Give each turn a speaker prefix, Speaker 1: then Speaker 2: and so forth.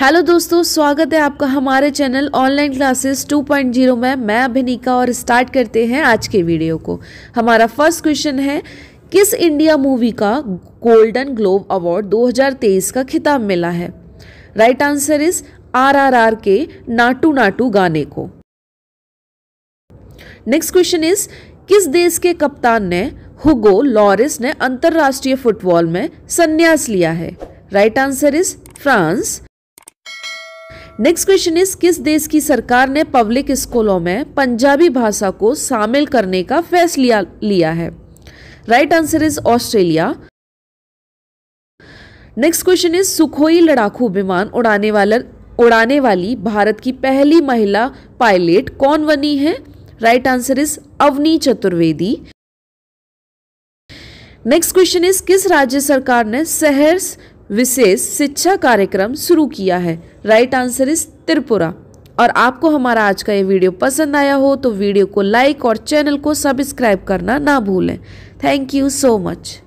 Speaker 1: hello दोस्तों स्वागत है आपका हमारे चैनल ऑनलाइन क्लासेस 2.0 में मैं अभिनिका और स्टार्ट करते हैं आज के वीडियो को हमारा फर्स्ट क्वेश्चन है किस इंडिया मूवी का गोल्डन ग्लोब अवार्ड 2023 का खिताब मिला है राइट आंसर इज आरआरआर के नाटू नाटू गाने को नेक्स्ट क्वेश्चन इज किस देश के कप्तान ने हुगो लॉरिस ने अंतर्राष्ट्रीय फुटबॉल में संन्यास लिया है right answer is France next question is किस देश की सरकार ने पब्लिक स्कूलों में पंजाबी भाषा को शामिल करने का फैसला लिया है right answer is Australia next question is Sukhoi लड़ाकू विमान उड़ाने वाले उड़ाने वाली भारत की पहली महिला पायलट कौन बनी है right answer is Avani Chaturvedi next question is किस राज्य सरकार ने सहर्स विशेष शिक्षा कार्यक्रम शुरू किया है राइट आंसर इज त्रिपुरा और आपको हमारा आज का ये वीडियो पसंद आया हो तो वीडियो को लाइक और चैनल को सब्सक्राइब करना ना भूलें थैंक यू सो मच